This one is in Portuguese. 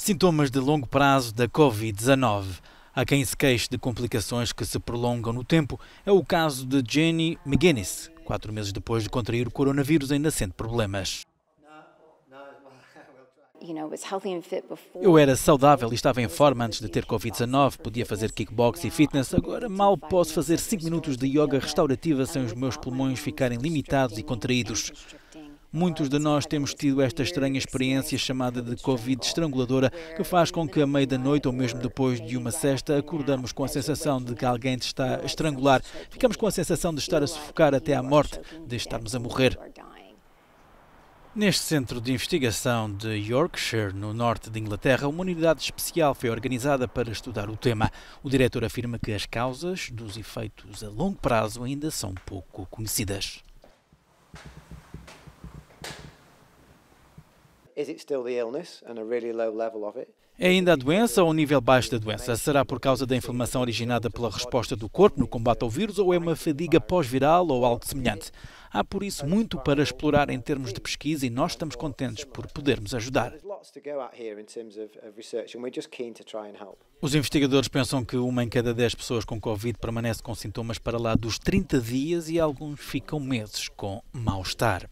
Sintomas de longo prazo da Covid-19. Há quem se queixe de complicações que se prolongam no tempo. É o caso de Jenny McGuinness, quatro meses depois de contrair o coronavírus, ainda sente problemas. Eu era saudável e estava em forma antes de ter Covid-19, podia fazer kickbox e fitness, agora mal posso fazer 5 minutos de yoga restaurativa sem os meus pulmões ficarem limitados e contraídos. Muitos de nós temos tido esta estranha experiência chamada de Covid estranguladora, que faz com que a meia da noite ou mesmo depois de uma cesta acordamos com a sensação de que alguém te está a estrangular. Ficamos com a sensação de estar a sufocar até à morte, de estarmos a morrer. Neste centro de investigação de Yorkshire, no norte de Inglaterra, uma unidade especial foi organizada para estudar o tema. O diretor afirma que as causas dos efeitos a longo prazo ainda são pouco conhecidas. É ainda a doença ou um nível baixo da doença? Será por causa da inflamação originada pela resposta do corpo no combate ao vírus ou é uma fadiga pós-viral ou algo semelhante? Há por isso muito para explorar em termos de pesquisa e nós estamos contentes por podermos ajudar. Os investigadores pensam que uma em cada 10 pessoas com Covid permanece com sintomas para lá dos 30 dias e alguns ficam meses com mal-estar.